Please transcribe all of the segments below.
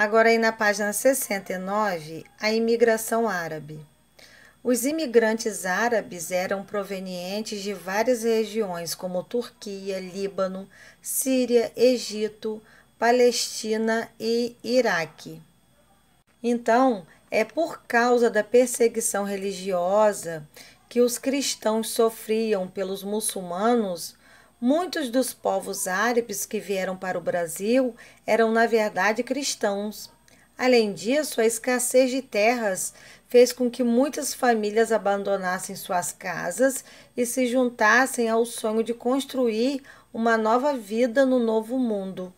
Agora, aí na página 69, a imigração árabe. Os imigrantes árabes eram provenientes de várias regiões, como Turquia, Líbano, Síria, Egito, Palestina e Iraque. Então, é por causa da perseguição religiosa que os cristãos sofriam pelos muçulmanos Muitos dos povos árabes que vieram para o Brasil eram, na verdade, cristãos. Além disso, a escassez de terras fez com que muitas famílias abandonassem suas casas e se juntassem ao sonho de construir uma nova vida no novo mundo.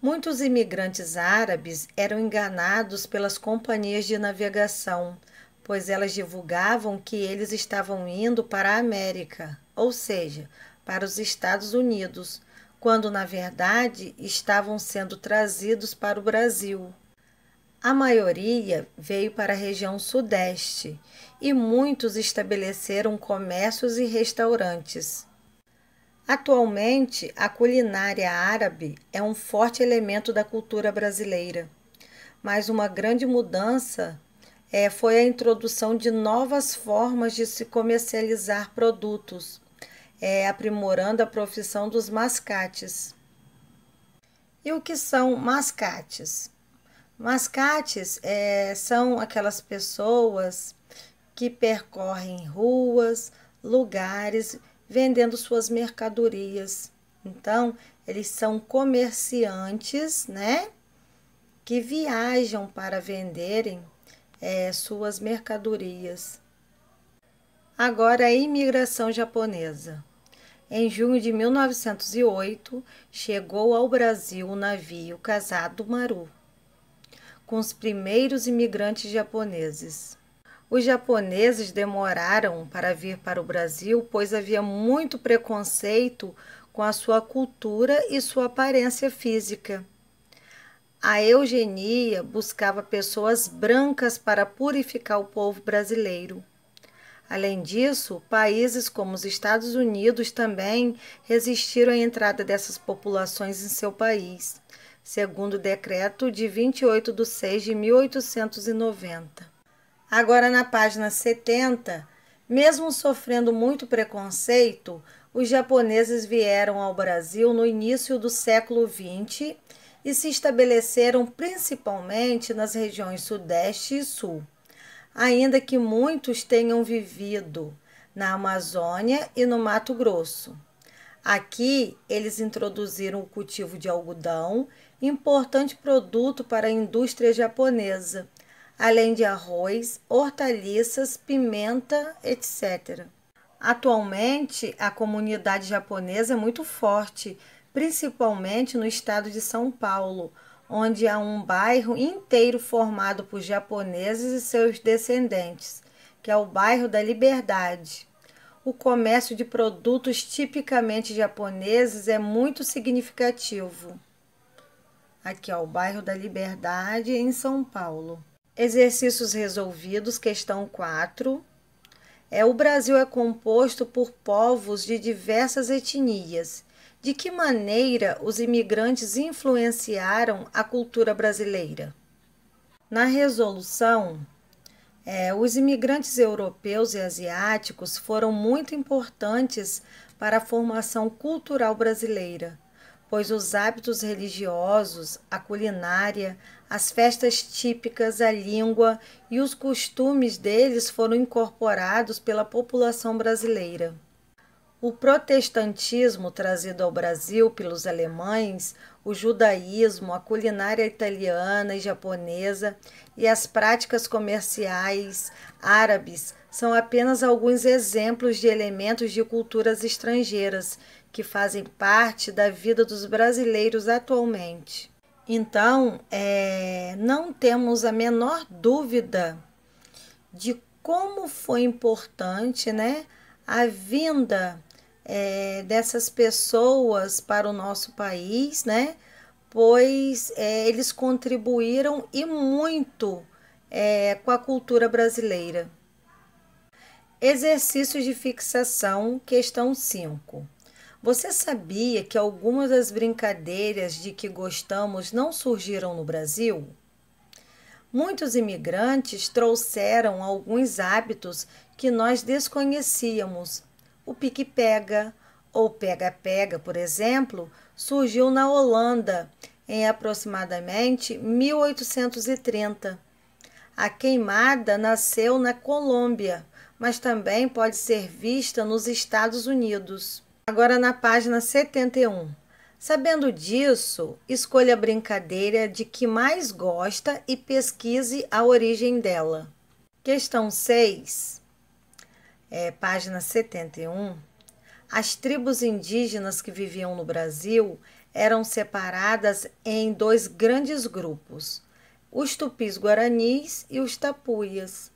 Muitos imigrantes árabes eram enganados pelas companhias de navegação pois elas divulgavam que eles estavam indo para a América, ou seja, para os Estados Unidos, quando na verdade estavam sendo trazidos para o Brasil. A maioria veio para a região sudeste e muitos estabeleceram comércios e restaurantes. Atualmente, a culinária árabe é um forte elemento da cultura brasileira, mas uma grande mudança é, foi a introdução de novas formas de se comercializar produtos, é, aprimorando a profissão dos mascates. E o que são mascates? Mascates é, são aquelas pessoas que percorrem ruas, lugares, vendendo suas mercadorias. Então, eles são comerciantes, né? Que viajam para venderem é, suas mercadorias. Agora, a imigração japonesa. Em junho de 1908, chegou ao Brasil o navio Casado Maru, com os primeiros imigrantes japoneses. Os japoneses demoraram para vir para o Brasil, pois havia muito preconceito com a sua cultura e sua aparência física a eugenia buscava pessoas brancas para purificar o povo brasileiro. Além disso, países como os Estados Unidos também resistiram à entrada dessas populações em seu país, segundo o decreto de 28 de 6 de 1890. Agora, na página 70, mesmo sofrendo muito preconceito, os japoneses vieram ao Brasil no início do século XX e se estabeleceram principalmente nas regiões Sudeste e Sul, ainda que muitos tenham vivido na Amazônia e no Mato Grosso. Aqui, eles introduziram o cultivo de algodão, importante produto para a indústria japonesa, além de arroz, hortaliças, pimenta, etc. Atualmente, a comunidade japonesa é muito forte, principalmente no estado de São Paulo, onde há um bairro inteiro formado por japoneses e seus descendentes, que é o bairro da Liberdade. O comércio de produtos tipicamente japoneses é muito significativo. Aqui, ó, o bairro da Liberdade, em São Paulo. Exercícios resolvidos, questão 4. É, o Brasil é composto por povos de diversas etnias de que maneira os imigrantes influenciaram a cultura brasileira? Na resolução, é, os imigrantes europeus e asiáticos foram muito importantes para a formação cultural brasileira, pois os hábitos religiosos, a culinária, as festas típicas, a língua e os costumes deles foram incorporados pela população brasileira. O protestantismo trazido ao Brasil pelos alemães, o judaísmo, a culinária italiana e japonesa e as práticas comerciais árabes são apenas alguns exemplos de elementos de culturas estrangeiras que fazem parte da vida dos brasileiros atualmente. Então, é, não temos a menor dúvida de como foi importante né, a vinda é, dessas pessoas para o nosso país, né? Pois é, eles contribuíram e muito é, com a cultura brasileira. Exercícios de fixação, questão 5. Você sabia que algumas das brincadeiras de que gostamos não surgiram no Brasil? Muitos imigrantes trouxeram alguns hábitos que nós desconhecíamos o pique-pega ou pega-pega, por exemplo, surgiu na Holanda em aproximadamente 1830. A queimada nasceu na Colômbia, mas também pode ser vista nos Estados Unidos. Agora na página 71. Sabendo disso, escolha a brincadeira de que mais gosta e pesquise a origem dela. Questão 6 é, página 71, as tribos indígenas que viviam no Brasil eram separadas em dois grandes grupos, os tupis guaranis e os tapuias.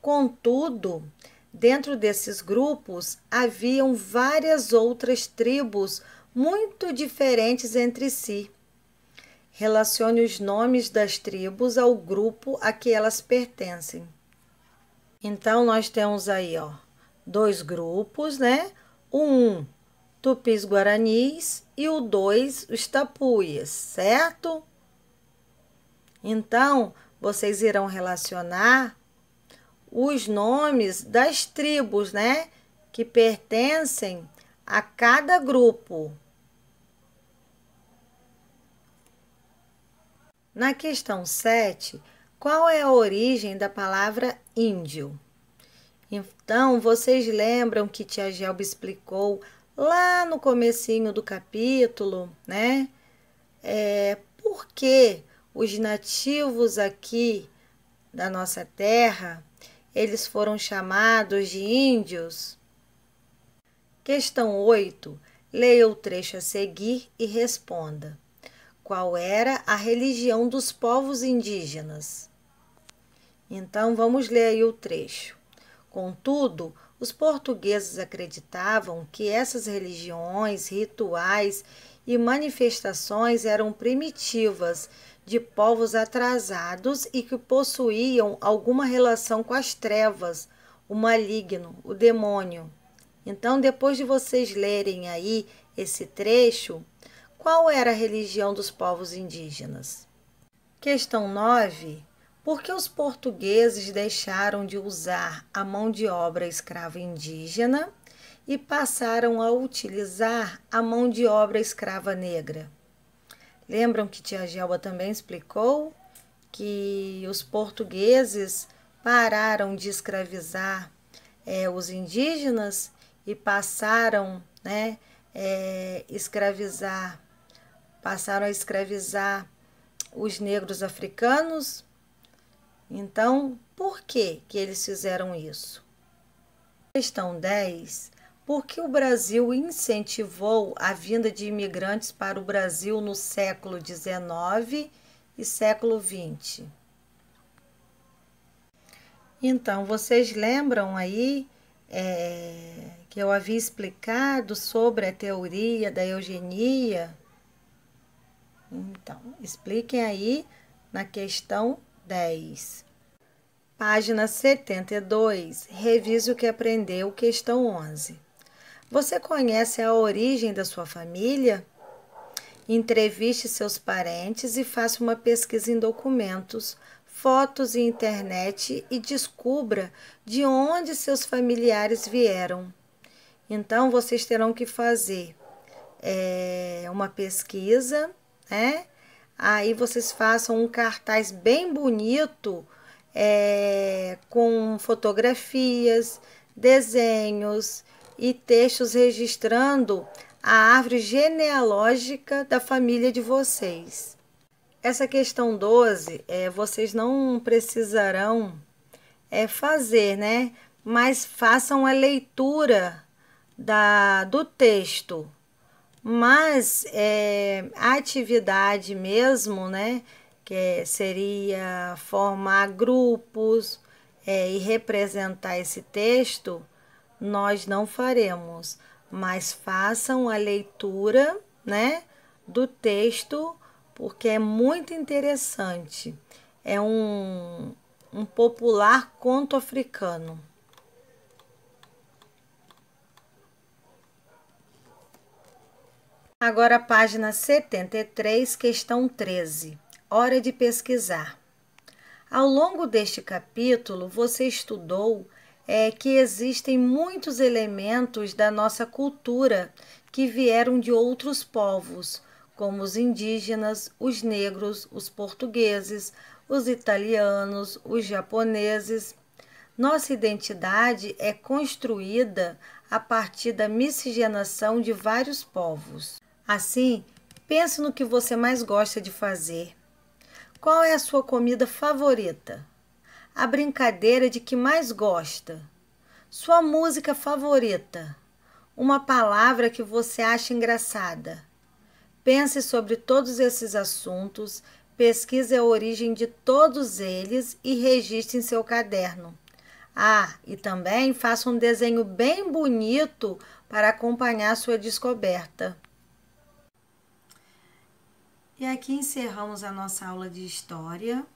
Contudo, dentro desses grupos haviam várias outras tribos muito diferentes entre si. Relacione os nomes das tribos ao grupo a que elas pertencem. Então, nós temos aí, ó, dois grupos, né? O um, tupis guaranis e o dois, os tapuias, certo? Então, vocês irão relacionar os nomes das tribos, né? Que pertencem a cada grupo. Na questão 7, qual é a origem da palavra índio? Então, vocês lembram que Tia Gelba explicou lá no comecinho do capítulo, né? É, por que os nativos aqui da nossa terra, eles foram chamados de índios? Questão 8. Leia o trecho a seguir e responda. Qual era a religião dos povos indígenas? Então vamos ler aí o trecho. Contudo, os portugueses acreditavam que essas religiões, rituais e manifestações eram primitivas de povos atrasados e que possuíam alguma relação com as trevas, o maligno, o demônio. Então, depois de vocês lerem aí esse trecho, qual era a religião dos povos indígenas? Questão 9. Por que os portugueses deixaram de usar a mão de obra escrava indígena e passaram a utilizar a mão de obra escrava negra? Lembram que Tia Gelba também explicou que os portugueses pararam de escravizar é, os indígenas e passaram né, é, escravizar passaram a escravizar os negros africanos então, por que, que eles fizeram isso? Questão 10. Por que o Brasil incentivou a vinda de imigrantes para o Brasil no século XIX e século XX? Então, vocês lembram aí é, que eu havia explicado sobre a teoria da eugenia? Então, expliquem aí na questão 10. Página 72. Revise o que aprendeu, questão 11. Você conhece a origem da sua família? Entreviste seus parentes e faça uma pesquisa em documentos, fotos e internet e descubra de onde seus familiares vieram. Então, vocês terão que fazer é, uma pesquisa, né? aí vocês façam um cartaz bem bonito é, com fotografias, desenhos e textos registrando a árvore genealógica da família de vocês. Essa questão 12, é, vocês não precisarão é, fazer, né? Mas façam a leitura da, do texto mas é, a atividade mesmo, né? Que seria formar grupos é, e representar esse texto, nós não faremos, mas façam a leitura, né? Do texto, porque é muito interessante. É um, um popular conto africano. Agora, página 73, questão 13. Hora de pesquisar. Ao longo deste capítulo, você estudou é, que existem muitos elementos da nossa cultura que vieram de outros povos, como os indígenas, os negros, os portugueses, os italianos, os japoneses. Nossa identidade é construída a partir da miscigenação de vários povos. Assim, pense no que você mais gosta de fazer. Qual é a sua comida favorita? A brincadeira de que mais gosta? Sua música favorita? Uma palavra que você acha engraçada? Pense sobre todos esses assuntos, pesquise a origem de todos eles e registre em seu caderno. Ah, e também faça um desenho bem bonito para acompanhar sua descoberta. E aqui encerramos a nossa aula de História.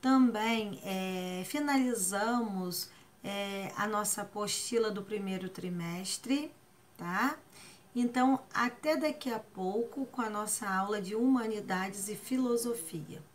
Também é, finalizamos é, a nossa apostila do primeiro trimestre, tá? Então, até daqui a pouco com a nossa aula de Humanidades e Filosofia.